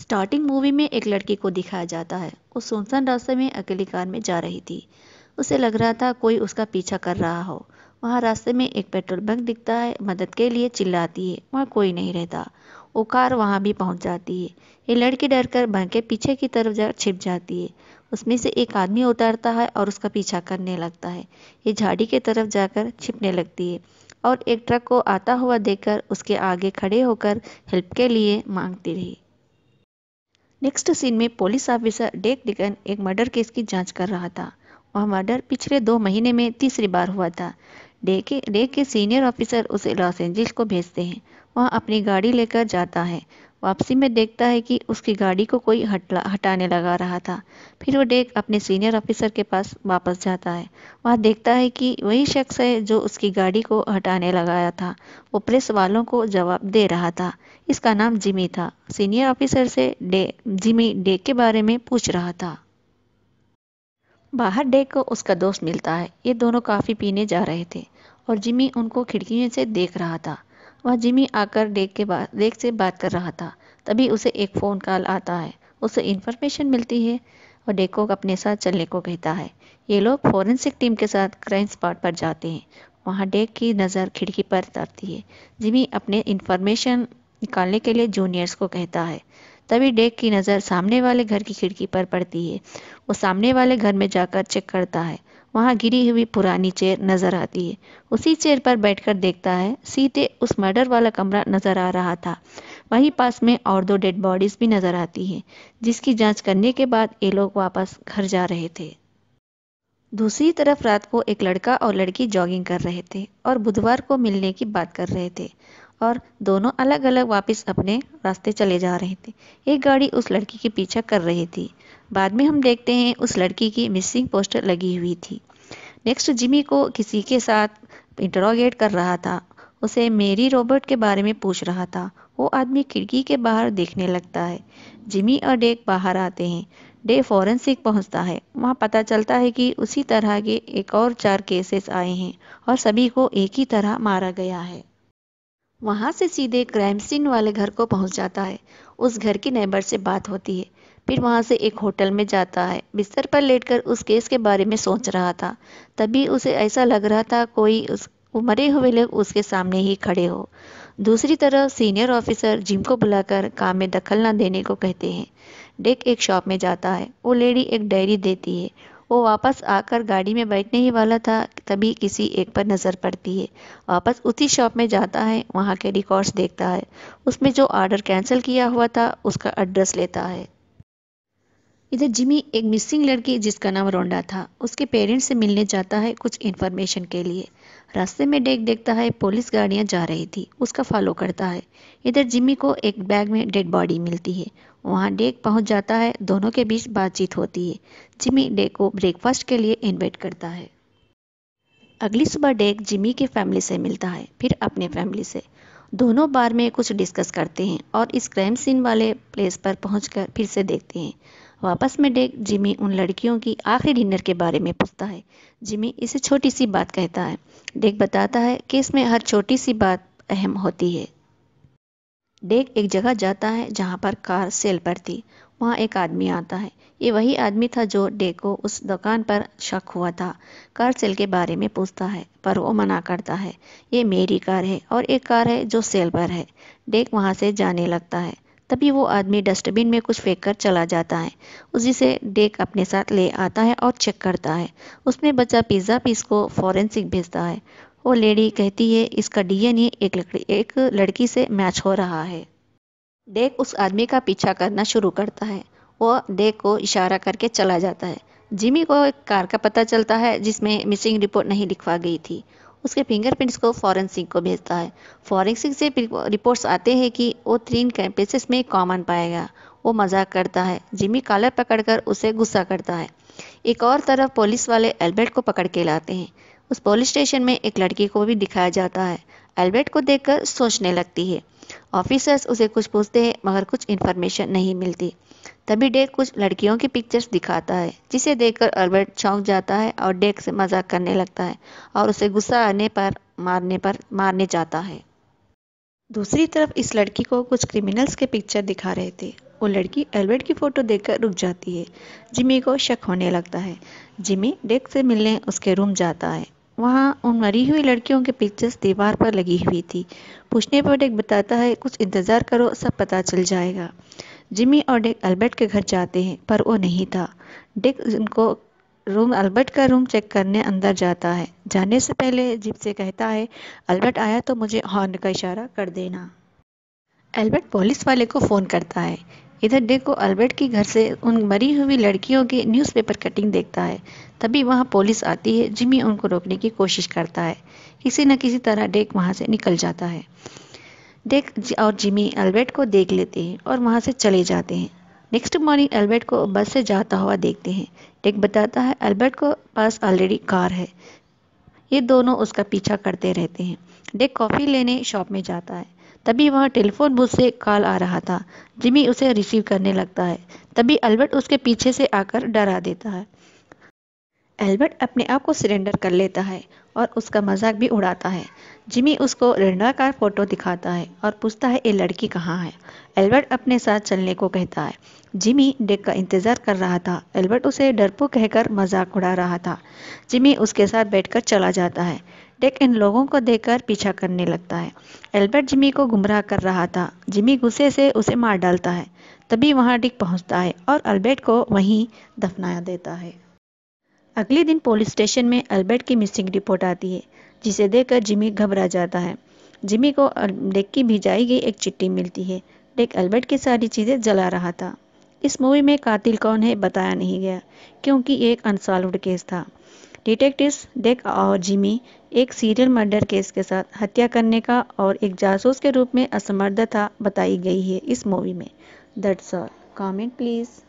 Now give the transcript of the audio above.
starting movie में एक लड़की को दिखाया जाता है वो सुनसान रास्ते में अकेली कार में जा रही थी उसे लग रहा था कोई उसका पीछा कर रहा हो वहाँ रास्ते में एक पेट्रोल बंक दिखता है मदद के लिए चिल्लाती है वहाँ कोई नहीं रहता वो कार वहाँ भी पहुँच जाती है ये लड़की डर कर बैंक के पीछे की तरफ जा छिप जाती है उसमें से एक आदमी उतरता है और उसका पीछा करने लगता है ये झाड़ी की तरफ जाकर छिपने लगती है और एक ट्रक को आता हुआ देखकर उसके आगे खड़े होकर हेल्प के लिए मांगती रही नेक्स्ट सीन में पुलिस ऑफिसर डेक डिकन एक मर्डर केस की जांच कर रहा था वह मर्डर पिछले दो महीने में तीसरी बार हुआ था डे डेक के सीनियर ऑफिसर उसे लॉस एंजल्स को भेजते हैं वह अपनी गाड़ी लेकर जाता है वापसी में देखता है कि उसकी गाड़ी को कोई हटला हटाने लगा रहा था फिर वो डेक अपने सीनियर ऑफिसर के पास वापस जाता है वहाँ देखता है कि वही शख्स है जो उसकी गाड़ी को हटाने लगाया था वो प्रेस वालों को जवाब दे रहा था इसका नाम जिमी था सीनियर ऑफिसर से डे जिमी डेक के बारे में पूछ रहा था बाहर डेक को उसका दोस्त मिलता है ये दोनों काफ़ी पीने जा रहे थे और जिमी उनको खिड़कियों से देख रहा था वह जिमी आकर डेक के बाद डेक से बात कर रहा था तभी उसे एक फ़ोन कॉल आता है उसे इन्फॉर्मेशन मिलती है और को अपने साथ चलने को कहता है ये लोग फॉरेंसिक टीम के साथ क्राइम स्पॉट पर जाते हैं वहाँ डेक की नज़र खिड़की पर तरती है जिमी अपने इन्फॉर्मेशन निकालने के लिए जूनियर्स को कहता है तभी डेक की नज़र सामने वाले घर की खिड़की पर पड़ती है वो सामने वाले घर में जाकर चेक करता है वहां गिरी हुई पुरानी चेयर नज़र आती है उसी चेयर पर बैठकर देखता है सीधे उस मर्डर वाला कमरा नज़र आ रहा था वहीं पास में और दो डेड बॉडीज़ भी नज़र आती है जिसकी जांच करने के बाद ये लोग वापस घर जा रहे थे दूसरी तरफ रात को एक लड़का और लड़की जॉगिंग कर रहे थे और बुधवार को मिलने की बात कर रहे थे और दोनों अलग अलग वापस अपने रास्ते चले जा रहे थे एक गाड़ी उस लड़की के पीछा कर रही थी बाद में हम देखते हैं उस लड़की की मिसिंग पोस्टर लगी हुई थी नेक्स्ट जिमी को किसी के साथ इंटरोगेट कर रहा था उसे मेरी रॉबर्ट के बारे में पूछ रहा था वो आदमी खिड़की के बाहर देखने लगता है जिमी और डेक बाहर आते हैं डे फॉरेंसिक पहुंचता है वहां पता चलता है कि उसी तरह के एक और चार केसेस आए हैं और सभी को एक ही तरह मारा गया है वहाँ से सीधे क्राइम सीन वाले घर को पहुँच जाता है उस घर की नेबर से बात होती है फिर वहाँ से एक होटल में जाता है बिस्तर पर लेटकर उस केस के बारे में सोच रहा था तभी उसे ऐसा लग रहा था कोई उस मरे हुए लोग उसके सामने ही खड़े हो दूसरी तरफ सीनियर ऑफिसर जिम को बुलाकर काम में दखल ना देने को कहते हैं डेक एक शॉप में जाता है वो लेडी एक डायरी देती है वो वापस आकर गाड़ी में बैठने ही वाला था तभी किसी एक पर नज़र पड़ती है वापस उसी शॉप में जाता है वहाँ के रिकॉर्ड्स देखता है उसमें जो ऑर्डर कैंसिल किया हुआ था उसका एड्रेस लेता है इधर जिमी एक मिसिंग लड़की जिसका नाम रोंडा था उसके पेरेंट्स से मिलने जाता है कुछ इन्फॉर्मेशन के लिए रास्ते में डेग देखता है पुलिस गाड़ियां जा रही थी उसका फॉलो करता है इधर जिमी को एक बैग में डेड बॉडी मिलती है वहाँ डेक पहुँच जाता है दोनों के बीच बातचीत होती है जिमी डेक को ब्रेकफास्ट के लिए इनवाइट करता है अगली सुबह डेक जिमी की फैमिली से मिलता है फिर अपने फैमिली से दोनों बार में कुछ डिस्कस करते हैं और इस क्राइम सीन वाले प्लेस पर पहुँच फिर से देखते हैं वापस में डेक जिमी उन लड़कियों की आखिरी डिनर के बारे में पूछता है जिमी इसे छोटी सी बात कहता है डेक बताता है कि इसमें हर छोटी सी बात अहम होती है डेक एक जगह जाता है जहाँ पर कार सेल पर थी वहाँ एक आदमी आता है ये वही आदमी था जो डेक को उस दुकान पर शक हुआ था कार सेल के बारे में पूछता है पर वो मना करता है ये मेरी कार है और एक कार है जो सेल पर है डेक वहाँ से जाने लगता है तभी वो आदमी डस्टबिन में कुछ फेंक कर चला जाता है उसी से डेक अपने साथ ले आता है और चेक करता है उसमें बचा पिज़्ज़ा पीस को फॉरेंसिक भेजता है वो लेडी कहती है इसका डीएनए एक लकड़ी एक लड़की से मैच हो रहा है डेक उस आदमी का पीछा करना शुरू करता है वो डेक को इशारा करके चला जाता है जिमी को एक कार का पता चलता है जिसमें मिसिंग रिपोर्ट नहीं लिखवा गई थी उसके फिंगरप्रिंट्स को फॉरेंसिक को भेजता है फॉरेंसिक से रिपोर्ट्स आते हैं कि वो तीन कैंपेसिस में कॉमन पाएगा वो मजाक करता है जिमी कालर पकड़कर उसे गुस्सा करता है एक और तरफ पुलिस वाले एल्बर्ट को पकड़ के लाते हैं उस पुलिस स्टेशन में एक लड़की को भी दिखाया जाता है एल्बर्ट को देखकर सोचने लगती है ऑफिसर्स उसे कुछ पूछते हैं मगर कुछ इन्फॉर्मेशन नहीं मिलती तभी डेक कुछ लड़कियों की पिक्चर्स दिखाता है जिसे देखकर अल्बर्ट चौंक जाता है और डेक से मजाक करने लगता है और उसे गुस्सा आने पर मारने पर मारने जाता है दूसरी तरफ इस लड़की को कुछ क्रिमिनल्स के पिक्चर दिखा रहे थे वो लड़की एल्बर्ट की फ़ोटो देखकर रुक जाती है जिमी को शक होने लगता है जिमी डेक से मिलने उसके रूम जाता है वहाँ उन मरी हुई लड़कियों के पिक्चर्स दीवार पर लगी हुई थी पूछने पर डेक बताता है कुछ इंतज़ार करो सब पता चल जाएगा जिमी और डेक अल्बर्ट के घर जाते हैं पर वो नहीं था डेक उनको रूम अल्बर्ट का रूम चेक करने अंदर जाता है जाने से पहले जिप से कहता है अल्बर्ट आया तो मुझे हॉर्न का इशारा कर देना अल्बर्ट पुलिस वाले को फ़ोन करता है इधर डेको अल्बर्ट के घर से उन मरी हुई लड़कियों के न्यूज़पेपर कटिंग देखता है तभी वहाँ पुलिस आती है जिमी उनको रोकने की कोशिश करता है किसी न किसी तरह डेक वहाँ से निकल जाता है डेक और जिमी अल्बर्ट को देख लेते हैं और वहाँ से चले जाते हैं नेक्स्ट मॉर्निंग अल्बर्ट को बस से जाता हुआ देखते हैं डेक बताता है अल्बर्ट को पास ऑलरेडी कार है ये दोनों उसका पीछा करते रहते हैं डेक कॉफ़ी लेने शॉप में जाता है तभी वहाँ टेलीफोन बूथ से कॉल आ रहा था जिमी उसे रिसीव करने लगता है तभी अल्बर्ट उसके पीछे से आकर डरा देता है एल्बर्ट अपने आप को सरेंडर कर लेता है और उसका मजाक भी उड़ाता है जिमी उसको का फोटो दिखाता है और पूछता है ये लड़की कहाँ है एल्बर्ट अपने साथ चलने को कहता है जिमी डेक का इंतज़ार कर रहा था एल्बर्ट उसे डरपो कहकर मजाक उड़ा रहा था जिमी उसके साथ बैठकर चला जाता है डेक इन लोगों को देखकर पीछा करने लगता है एल्बर्ट जिमी को गुमराह कर रहा था जिमी गुस्से से उसे मार डालता है तभी वहाँ डिक पहुँचता है और अल्बर्ट को वहीं दफनाया देता है अगले दिन पुलिस स्टेशन में अल्बर्ट की मिसिंग रिपोर्ट आती है जिसे देखकर जिमी घबरा जाता है जिमी को डेक की भिजाई गई एक चिट्ठी मिलती है डेक अल्बर्ट की सारी चीज़ें जला रहा था इस मूवी में कातिल कौन है बताया नहीं गया क्योंकि एक अनसॉल्व केस था डिटेक्टिव्स डेक और जिमी एक सीरियल मर्डर केस के साथ हत्या करने का और एक जासूस के रूप में असमर्थ था बताई गई है इस मूवी में दैट्स ऑल कमेंट प्लीज़